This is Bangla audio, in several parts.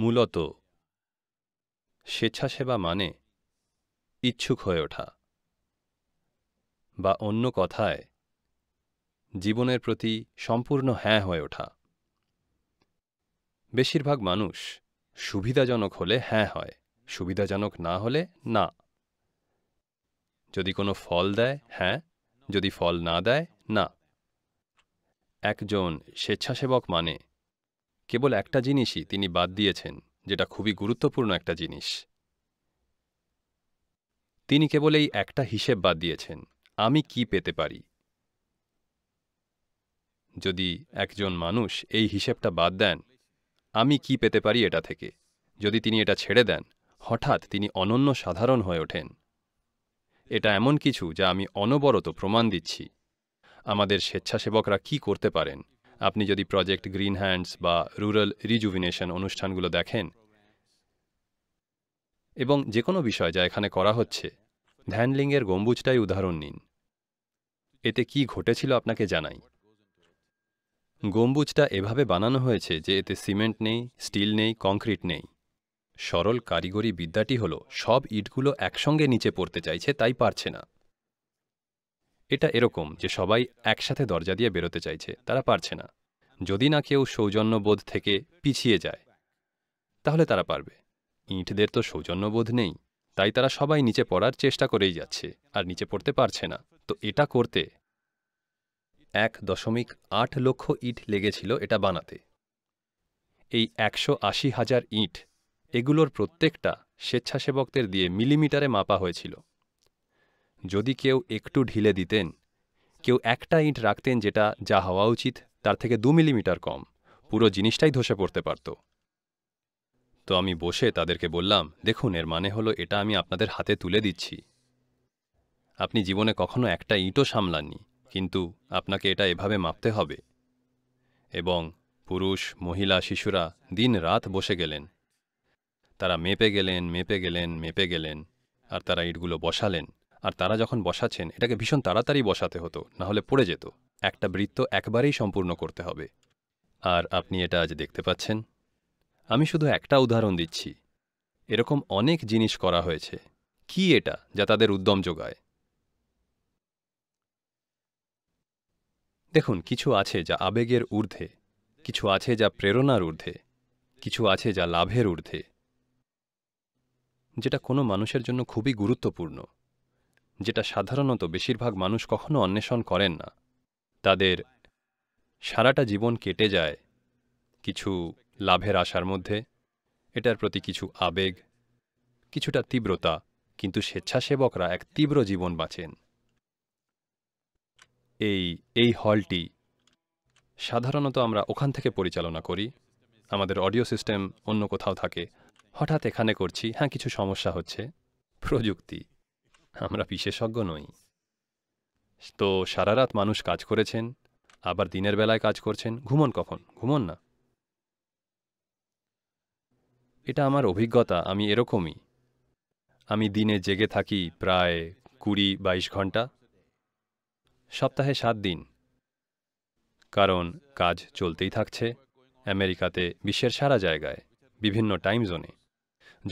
মূলত স্বেচ্ছাসেবা মানে ইচ্ছুক হয়ে ওঠা বা অন্য কথায় জীবনের প্রতি সম্পূর্ণ হ্যাঁ হয়ে ওঠা বেশিরভাগ মানুষ সুবিধাজনক হলে হ্যাঁ হয় সুবিধাজনক না হলে না যদি কোনো ফল দেয় হ্যাঁ যদি ফল না দেয় না একজন স্বেচ্ছাসেবক মানে কেবল একটা জিনিসই তিনি বাদ দিয়েছেন যেটা খুবই গুরুত্বপূর্ণ একটা জিনিস তিনি কেবল এই একটা হিসেব বাদ দিয়েছেন আমি কি পেতে পারি যদি একজন মানুষ এই হিসেবটা বাদ দেন আমি কি পেতে পারি এটা থেকে যদি তিনি এটা ছেড়ে দেন হঠাৎ তিনি অনন্য সাধারণ হয়ে ওঠেন এটা এমন কিছু যা আমি অনবরত প্রমাণ দিচ্ছি আমাদের স্বেচ্ছাসেবকরা কি করতে পারেন আপনি যদি প্রজেক্ট গ্রিন হ্যান্ডস বা রুরাল রিজুভিনেশন অনুষ্ঠানগুলো দেখেন এবং যে কোনো বিষয় যা এখানে করা হচ্ছে ধ্যানলিংয়ের গম্বুজটাই উদাহরণ নিন এতে কি ঘটেছিল আপনাকে জানাই গম্বুজটা এভাবে বানানো হয়েছে যে এতে সিমেন্ট নেই স্টিল নেই কংক্রিট নেই সরল কারিগরি বিদ্যাটি হল সব ইটগুলো একসঙ্গে নিচে পড়তে চাইছে তাই পারছে না এটা এরকম যে সবাই একসাথে দরজা দিয়ে বেরোতে চাইছে তারা পারছে না যদি না কেউ সৌজন্যবোধ থেকে পিছিয়ে যায় তাহলে তারা পারবে ইঁটদের তো সৌজন্যবোধ নেই তাই তারা সবাই নিচে পড়ার চেষ্টা করেই যাচ্ছে আর নিচে পড়তে পারছে না তো এটা করতে এক দশমিক আট লক্ষ ইট লেগেছিল এটা বানাতে এই একশো আশি হাজার ইট এগুলোর প্রত্যেকটা স্বেচ্ছাসেবকদের দিয়ে মিলিমিটারে মাপা হয়েছিল যদি কেউ একটু ঢিলে দিতেন কেউ একটা ইট রাখতেন যেটা যা হওয়া উচিত তার থেকে দু মিলিমিটার কম পুরো জিনিসটাই ধসে পড়তে পারত তো আমি বসে তাদেরকে বললাম দেখুন এর মানে হলো এটা আমি আপনাদের হাতে তুলে দিচ্ছি আপনি জীবনে কখনো একটা ইঁটও সামলাননি কিন্তু আপনাকে এটা এভাবে মাপতে হবে এবং পুরুষ মহিলা শিশুরা দিন রাত বসে গেলেন তারা মেপে গেলেন মেপে গেলেন মেপে গেলেন আর তারা ইটগুলো বসালেন আর তারা যখন বসাচ্ছেন এটাকে ভীষণ তাড়াতাড়ি বসাতে হতো না হলে পড়ে যেত একটা বৃত্ত একবারেই সম্পূর্ণ করতে হবে আর আপনি এটা আজ দেখতে পাচ্ছেন আমি শুধু একটা উদাহরণ দিচ্ছি এরকম অনেক জিনিস করা হয়েছে কি এটা যা তাদের উদ্যম যোগায় দেখুন কিছু আছে যা আবেগের ঊর্ধ্বে কিছু আছে যা প্রেরণার ঊর্ধ্বে কিছু আছে যা লাভের ঊর্ধ্বে যেটা কোনো মানুষের জন্য খুবই গুরুত্বপূর্ণ যেটা সাধারণত বেশিরভাগ মানুষ কখনো অন্বেষণ করেন না তাদের সারাটা জীবন কেটে যায় কিছু লাভের আশার মধ্যে এটার প্রতি কিছু আবেগ কিছুটা তীব্রতা কিন্তু স্বেচ্ছাসেবকরা এক তীব্র জীবন বাঁচেন এই এই হলটি সাধারণত আমরা ওখান থেকে পরিচালনা করি আমাদের অডিও সিস্টেম অন্য কোথাও থাকে হঠাৎ এখানে করছি হ্যাঁ কিছু সমস্যা হচ্ছে প্রযুক্তি আমরা বিশেষজ্ঞ নই তো সারা রাত মানুষ কাজ করেছেন আবার দিনের বেলায় কাজ করছেন ঘুমন কখন ঘুমন না এটা আমার অভিজ্ঞতা আমি এরকমই আমি দিনে জেগে থাকি প্রায় কুড়ি বাইশ ঘন্টা সপ্তাহে সাত দিন কারণ কাজ চলতেই থাকছে আমেরিকাতে বিশ্বের সারা জায়গায় বিভিন্ন টাইম জোনে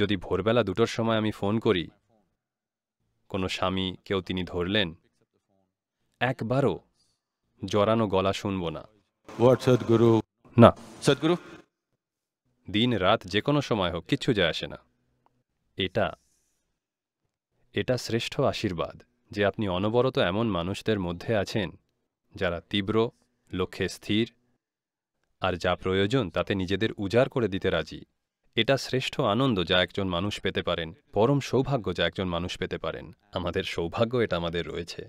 যদি ভোরবেলা দুটোর সময় আমি ফোন করি কোনো স্বামী কেউ তিনি ধরলেন একবারও জরানো গলা শুনব না না সদগুরু দিন রাত যে কোনো সময় হোক কিচ্ছু যায় আসে না এটা এটা শ্রেষ্ঠ আশীর্বাদ যে আপনি অনবরত এমন মানুষদের মধ্যে আছেন যারা তীব্র লক্ষ্যে স্থির আর যা প্রয়োজন তাতে নিজেদের উজাড় করে দিতে রাজি এটা শ্রেষ্ঠ আনন্দ যা একজন মানুষ পেতে পারেন পরম সৌভাগ্য যা একজন মানুষ পেতে পারেন আমাদের সৌভাগ্য এটা আমাদের রয়েছে